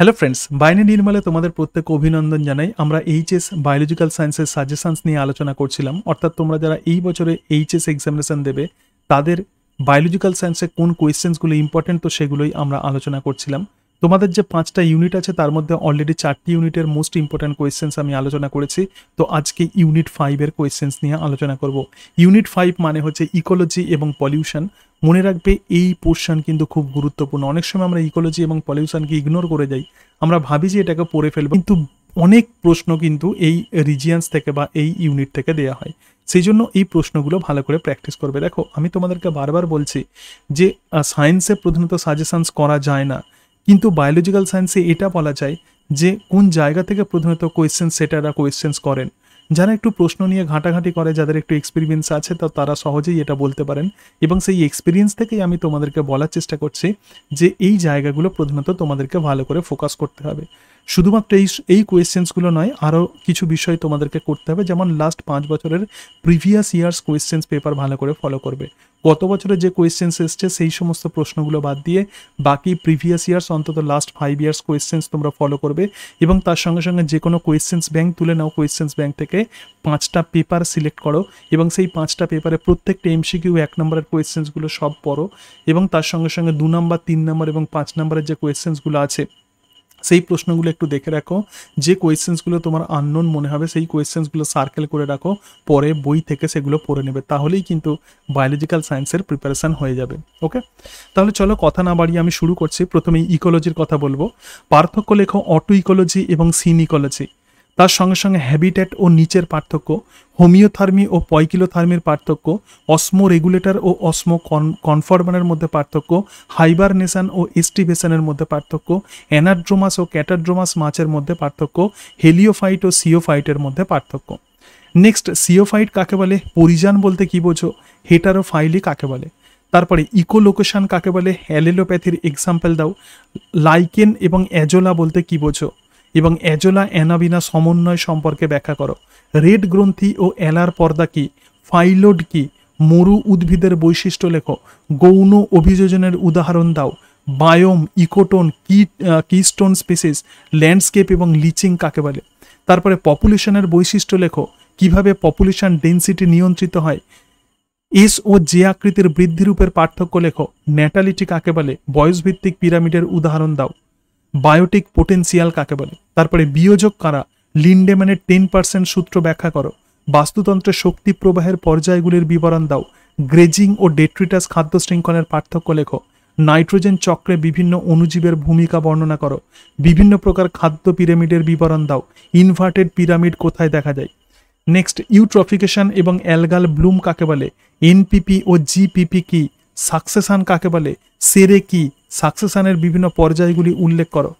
hello friends বাইনি নির্মলে তোমাদের প্রত্যেক অভিনন্দন জানাই আমরা এইচএস বায়োলজিক্যাল সায়েন্সের সাজেশনস নিয়ে আলোচনা করছিলাম অর্থাৎ তোমরা যারা এই বছরে এইচএস এক্সামিনেশন দেবে তাদের বায়োলজিক্যাল সায়েন্সে কোন কোয়েশ্চেন্সগুলো ইম্পর্টেন্ট তো সেগুলোই আমরা আলোচনা করছিলাম তোমাদের যে পাঁচটা ইউনিট আছে তার মধ্যে অলরেডি চারটি ইউনিটের মোস্ট ইম্পর্ট্যান্ট কোয়েশ্চেন্স আমি আলোচনা করেছি তো আজকে ইউনিট ফাইভের কোয়েশ্চেন্স নিয়ে আলোচনা করব ইউনিট ফাইভ মানে হচ্ছে ইকোলজি এবং পলিউশন মনে রাখবে এই পোর্শন কিন্তু খুব গুরুত্বপূর্ণ অনেক সময় আমরা ইকোলজি এবং পলিউশনকে ইগনোর করে যাই আমরা ভাবি যে এটাকে পড়ে ফেলবো কিন্তু অনেক প্রশ্ন কিন্তু এই রিজিয়ান্স থেকে বা এই ইউনিট থেকে দেয়া হয় সেই জন্য এই প্রশ্নগুলো ভালো করে প্র্যাকটিস করবে দেখো আমি তোমাদেরকে বারবার বলছি যে সায়েন্সে প্রধানত সাজেশনস করা যায় না কিন্তু বায়োলজিক্যাল সায়েন্সে এটা বলা যায় যে কোন জায়গা থেকে প্রধানত কোয়েশ্চেন সেটারা কোয়েশ্চেন্স করেন যারা একটু প্রশ্ন নিয়ে ঘাঁটাঘাঁটি করে যাদের একটু এক্সপিরিয়েন্স আছে তো তারা সহজেই এটা বলতে পারেন এবং সেই এক্সপিরিয়েন্স থেকেই আমি তোমাদেরকে বলার চেষ্টা করছি যে এই জায়গাগুলো প্রধানত তোমাদেরকে ভালো করে ফোকাস করতে হবে শুধুমাত্র এই এই কোয়েশ্চেন্সগুলো নয় আরও কিছু বিষয় তোমাদেরকে করতে হবে যেমন লাস্ট পাঁচ বছরের প্রিভিয়াস ইয়ার্স কোয়েশ্চেন্স পেপার ভালো করে ফলো করবে গত বছরে যে কোয়েশ্চেন্স এসছে সেই সমস্ত প্রশ্নগুলো বাদ দিয়ে বাকি প্রিভিয়াস ইয়ার্স অন্তত লাস্ট ফাইভ ইয়ার্স কোয়েশ্চেন্স তোমরা ফলো করবে এবং তার সঙ্গে সঙ্গে যে কোনো কোয়েশ্চেন্স ব্যাংক তুলে নাও কোয়েশ্চেন্স ব্যাংক থেকে পাঁচটা পেপার সিলেক্ট করো এবং সেই পাঁচটা পেপারে প্রত্যেকটা এমসিকিউ এক নম্বরের কোয়েশ্চেন্সগুলো সব পড়ো এবং তার সঙ্গে সঙ্গে দু নম্বর তিন নম্বর এবং পাঁচ নম্বরের যে কোয়েশ্চেন্সগুলো আছে সেই প্রশ্নগুলো একটু দেখে রাখো যে কোয়েশ্চেন্সগুলো তোমার আননোন মনে হবে সেই কোয়েশ্চেন্সগুলো সার্কেল করে রাখো পরে বই থেকে সেগুলো পড়ে নেবে তাহলেই কিন্তু বায়োলজিক্যাল সায়েন্সের প্রিপারেশান হয়ে যাবে ওকে তাহলে চলো কথা না বাড়িয়ে আমি শুরু করছি প্রথমেই ইকোলজির কথা বলবো পার্থক্য লেখো অটো ইকোলজি এবং সিন ইকোলজি তার সঙ্গে সঙ্গে হ্যাবিট্যাট ও নিচের পার্থক্য হোমিওথার্মি ও পয়কিলোথার্মির পার্থক্য অসমো রেগুলেটর ও অসমো কনফরমানের মধ্যে পার্থক্য হাইবারনেশান ও এস্টিভেশনের মধ্যে পার্থক্য অ্যানাড্রোমাস ও ক্যাটাড্রোমাস মাছের মধ্যে পার্থক্য হেলিওফাইট ও সিওফাইটের মধ্যে পার্থক্য নেক্সট সিওফাইট কাকে বলে পরিজান বলতে কি বোঝো হেটারোফাইলি কাকে বলে তারপরে ইকোলোকেশন কাকে বলে অ্যালেলোপ্যাথির এক্সাম্পল দাও লাইকেন এবং অ্যাজোলা বলতে কি বোঝো এবং অ্যাজোলা অ্যানাবিনা সমন্বয় সম্পর্কে ব্যাখ্যা করো রেড গ্রন্থি ও এলার পর্দা কি ফাইলোড কি মরু উদ্ভিদের বৈশিষ্ট্য লেখো গৌণ অভিযোজনের উদাহরণ দাও বায়োম ইকোটোন কি কিস্টোন স্পেসিস ল্যান্ডস্কেপ এবং লিচিং কাকে বলে তারপরে পপুলেশনের বৈশিষ্ট্য লেখো কিভাবে পপুলেশন ডেন্সিটি নিয়ন্ত্রিত হয় এস ও জে আকৃতির বৃদ্ধিরূপের পার্থক্য লেখো ন্যাটালিটি কাকে বলে বয়সভিত্তিক পিরামিডের উদাহরণ দাও বায়োটিক পোটেন্সিয়াল কাকে বলে তারপরে বিয়োজক কারা লিন্ডেম্যানের টেন পার্সেন্ট সূত্র ব্যাখ্যা করো বাস্তুতন্ত্রের শক্তি প্রবাহের পর্যায়গুলির বিবরণ দাও গ্রেজিং ও ডেট্রিটাস খাদ্য শৃঙ্খলের পার্থক্য লেখো নাইট্রোজেন চক্রে বিভিন্ন অণুজীবের ভূমিকা বর্ণনা করো বিভিন্ন প্রকার খাদ্য পিরামিডের বিবরণ দাও ইনভার্টেড পিরামিড কোথায় দেখা যায় নেক্সট ইউট্রফিকেশন এবং অ্যালগাল ব্লুম কাকে বলে এনপিপি ও জিপিপি কি সাকসেসান কাকে বলে সেরে কি সাকসেশনের বিভিন্ন পর্যায়গুলি উল্লেখ করো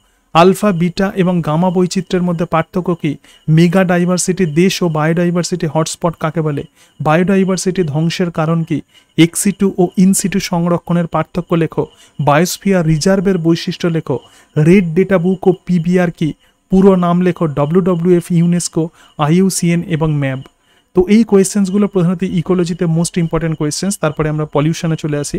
আলফা বিটা এবং গামা বৈচিত্র্যের মধ্যে পার্থক্য কী মেগা ডাইভার্সিটি দেশ ও বায়োডাইভার্সিটি হটস্পট কাকে বলে বায়োডাইভার্সিটি ধ্বংসের কারণ কি এক্সিটু ও ইনসিটু সংরক্ষণের পার্থক্য লেখো বায়োস্ফিয়ার রিজার্ভের বৈশিষ্ট্য লেখো রেড ডেটা বুক ও পিবিআর কি পুরো নাম লেখো এফ ইউনেস্কো আইইউসিএন এবং ম্যাব তো এই কোয়েশ্চেন্সগুলো প্রধানত ইকোলজিতে মোস্ট ইম্পর্ট্যান্ট কোয়েশ্চেন্স তারপরে আমরা পলিউশনে চলে আসি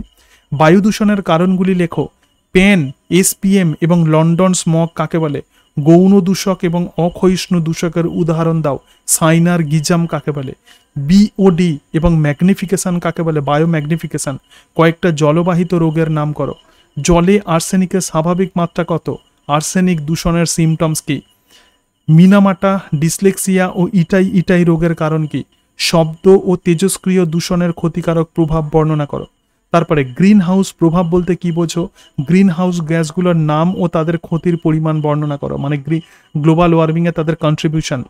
বায়ু দূষণের কারণগুলি লেখো পেন এসপিএম এবং লন্ডন স্মক কাকে বলে গৌণ দূষক এবং অক্ষয়িষ্ণু দূষকের উদাহরণ দাও সাইনার গিজাম কাকে বলে বিওডি এবং ম্যাগনিফিকেশান কাকে বলে ম্যাগনিফিকেশান কয়েকটা জলবাহিত রোগের নাম করো জলে আর্সেনিকের স্বাভাবিক মাত্রা কত আর্সেনিক দূষণের সিমটমস কি মিনামাটা ডিসলেক্সিয়া ও ইটাই ইটাই রোগের কারণ কি শব্দ ও তেজস্ক্রিয় দূষণের ক্ষতিকারক প্রভাব বর্ণনা করো তারপরে গ্রিন হাউস প্রভাব বলতে কি বোঝো গ্রিন হাউস গ্যাসগুলোর নাম ও তাদের ক্ষতির পরিমাণ বর্ণনা করো মানে গ্লোবাল ওয়ার্মিংয়ে তাদের কন্ট্রিবিউশন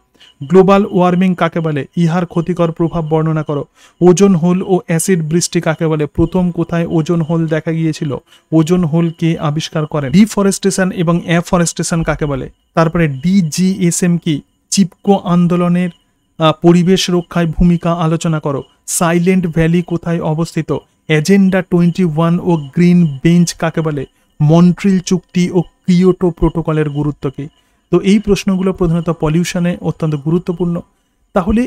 গ্লোবাল ওয়ার্মিং কাকে বলে ইহার ক্ষতিকর প্রভাব বর্ণনা করো ওজন হোল ও অ্যাসিড বৃষ্টি কাকে বলে প্রথম কোথায় ওজন হোল দেখা গিয়েছিল ওজন হোল কে আবিষ্কার করে ডিফরেস্টেশন এবং অ্যাফরেস্টেশন কাকে বলে তারপরে ডিজিএসএম কি চিপকো আন্দোলনের পরিবেশ রক্ষায় ভূমিকা আলোচনা করো সাইলেন্ট ভ্যালি কোথায় অবস্থিত এজেন্ডা টোয়েন্টি ওয়ান ও গ্রিন বেঞ্চ কাকে বলে মন্ট্রিল চুক্তি ও কিয়োটো প্রোটোকলের গুরুত্ব কী তো এই প্রশ্নগুলো প্রধানত পলিউশনে অত্যন্ত গুরুত্বপূর্ণ তাহলে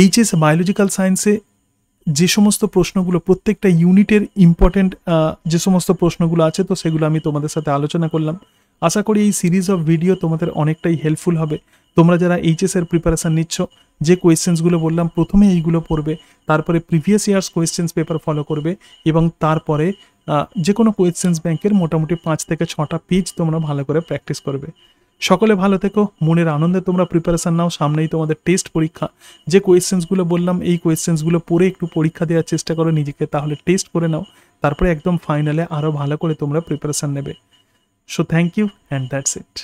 এইচএস বায়োলজিক্যাল সায়েন্সে যে সমস্ত প্রশ্নগুলো প্রত্যেকটা ইউনিটের ইম্পর্টেন্ট যে সমস্ত প্রশ্নগুলো আছে তো সেগুলো আমি তোমাদের সাথে আলোচনা করলাম আশা করি এই সিরিজ অফ ভিডিও তোমাদের অনেকটাই হেল্পফুল হবে তোমরা যারা এইচএস এর প্রিপারেশন নিচ্ছ যে কোয়েশ্চেন্সগুলো বললাম প্রথমে এইগুলো পড়বে তারপরে previous years questions paper follow করবে এবং তারপরে যে কোনো কোয়েশ্চেন্স ব্যাংকের মোটামুটি পাঁচ থেকে ছটা পেজ তোমরা ভালো করে প্র্যাকটিস করবে সকলে ভালো থেকো মনের আনন্দে তোমরা প্রিপারেশান নাও সামনেই তোমাদের টেস্ট পরীক্ষা যে কোয়েশ্চেন্সগুলো বললাম এই কোয়েশ্চেন্সগুলো পড়ে একটু পরীক্ষা দেওয়ার চেষ্টা করো নিজেকে তাহলে টেস্ট করে নাও তারপরে একদম ফাইনালে আরও ভালো করে তোমরা প্রিপারেশান নেবে so thank you and that's it